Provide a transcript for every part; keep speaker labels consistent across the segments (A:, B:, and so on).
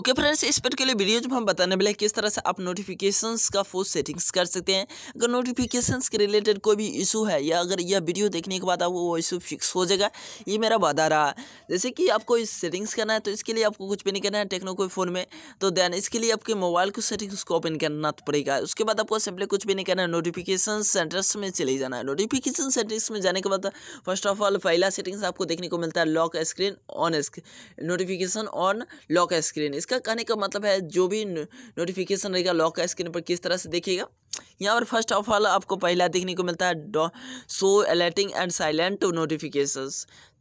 A: okay friends इस पर के लिए वीडियो जो हम बताने वाले किस तरह से आप नोटिफिकेशंस का फोर्स सेटिंग्स कर सकते हैं अगर नोटिफिकेशंस के रिलेटेड कोई भी इशू है या अगर यह वीडियो देखने के बाद आपको वो इशू फिक्स हो जाएगा ये मेरा वादा रहा जैसे कि आपको इस सेटिंग्स करना है तो इसके लिए आपको कुछ भी नहीं करना है टेक्नो कोई फ़ोन में तो देन इसके लिए आपके मोबाइल को सेटिंग्स को ओपन करना पड़ेगा उसके बाद आपको सिंपली कुछ भी नहीं करना है नोटिफिकेशन सेंटर्स में चले जाना है नोटिफिकेशन सेटिंग्स में जाने के बाद फर्स्ट ऑफ ऑल पहला सेटिंग्स आपको देखने को मिलता है lock screen on screen notification on lock screen इसका कहने का मतलब है जो भी नोटिफिकेशन रहेगा लॉक का स्क्रीन पर किस तरह से देखिएगा यहाँ पर फर्स्ट ऑफ ऑल आपको पहला देखने को मिलता है so alerting and silent notification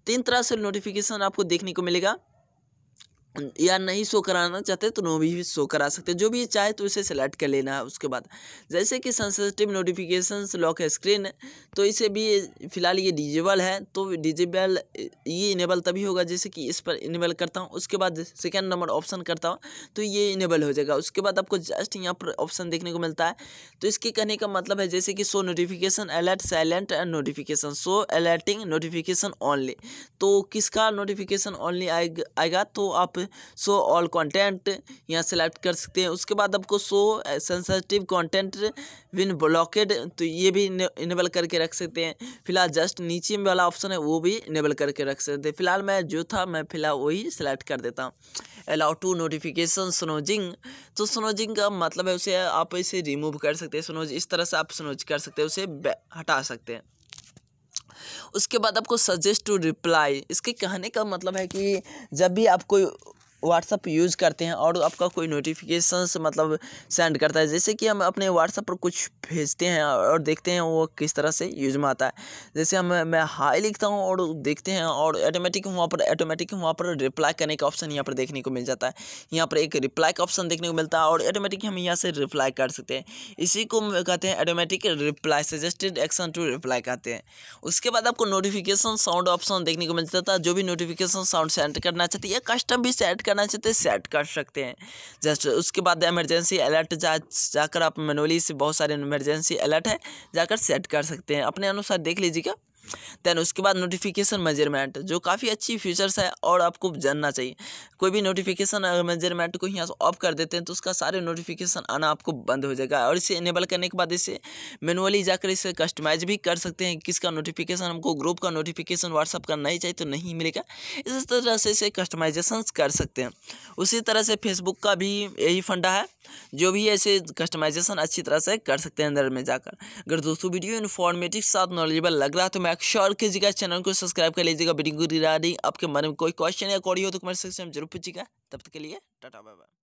A: तीन तरह से नोटिफिकेशन आपको देखने को मिलेगा या नहीं शो कराना चाहते तो नो भी शो करा सकते जो भी चाहे तो इसे सेलेक्ट कर लेना है उसके बाद जैसे कि सेंसिटिव नोटिफिकेशन लॉक स्क्रीन तो इसे भी फिलहाल ये डिजेबल है तो डिजेबल ये इनेबल तभी होगा जैसे कि इस पर इनेबल करता हूँ उसके बाद सेकेंड नंबर ऑप्शन करता हूँ तो ये इनेबल हो जाएगा उसके बाद आपको जस्ट यहाँ पर ऑप्शन देखने को मिलता है तो इसके कहने का मतलब है जैसे कि show notification alert silent and notification show alerting notification only तो किसका नोटिफिकेशन ऑनली आएगा तो आप शो ऑल कंटेंट यहाँ सेलेक्ट कर सकते हैं उसके बाद आपको show sensitive content when blocked तो ये भी इनेबल करके रख सकते हैं फिलहाल जस्ट नीचे में वाला ऑप्शन है वो भी इनेबल करके रख सकते हैं फिलहाल मैं जो था मैं फिलहाल वही सेलेक्ट कर देता हूँ अलाउ टू नोटिफिकेशन स्नोजिंग तो स्नोजिंग का मतलब है उसे आप इसे रिमूव कर सकते हैं स्नोज इस तरह से आप स्नोज कर सकते हैं उसे हटा सकते हैं उसके बाद आपको सजेस्ट टू रिप्लाई इसके कहने का मतलब है कि जब भी आप कोई व्हाट्सअप यूज़ करते हैं और आपका कोई नोटिफिकेशंस मतलब सेंड करता है जैसे कि हम अपने व्हाट्सअप पर कुछ भेजते हैं और देखते हैं वो किस तरह से यूज में आता है जैसे हम मैं हाई लिखता हूँ और देखते हैं और ऑटोमेटिक वहाँ पर ऑटोमेटिक वहाँ पर रिप्लाई करने का ऑप्शन यहाँ पर देखने को मिल जाता है यहाँ पर एक रिप्लाई का ऑप्शन देखने को मिलता है और ऑटोमेटिक हम यहाँ से रिप्लाई कर सकते हैं इसी को कहते हैं automatic reply suggested action to reply कहते हैं उसके बाद आपको नोटिफिकेशन साउंड ऑप्शन देखने को मिल जाता है जो भी नोटिफिकेशन साउंड सेंड करना चाहती है कस्टम भी सेट करना चाहते हैं सेट कर सकते हैं जस्ट उसके बाद इमरजेंसी अलर्ट जा जाकर आप मेनुअली से बहुत सारे इमरजेंसी अलर्ट है जाकर सेट कर सकते हैं अपने अनुसार देख लीजिएगा देन उसके बाद नोटिफिकेशन मेजरमेंट जो काफ़ी अच्छी फीचर्स है और आपको जानना चाहिए कोई भी नोटिफिकेशन मेजरमेंट को यहाँ से ऑफ कर देते हैं तो उसका सारे नोटिफिकेशन आना आपको बंद हो जाएगा और इसे इनेबल करने के बाद इसे मैनुअली जाकर इसे कस्टमाइज भी कर सकते हैं किसका नोटिफिकेशन हमको ग्रुप का नोटिफिकेशन व्हाट्सअप का नहीं चाहिए तो नहीं मिलेगा इस तरह से इसे कस्टमाइजेशन कर सकते हैं उसी तरह से फेसबुक का भी यही फंडा है जो भी ऐसे कस्टमाइजेशन अच्छी तरह से कर सकते हैं अंदर में जाकर अगर दोस्तों वीडियो इन्फॉर्मेटिव साथ नॉलेजेबल लग रहा है तो मैं श्योर कीजिएगा चैनल को सब्सक्राइब कर लीजिएगा वीडियो को रिगार्डिंग आपके मन में कोई क्वेश्चन या कॉडी हो तो कमेंट सेक्शन में जरूर पूछिएगा तब तक के लिए टाटा बाय बाय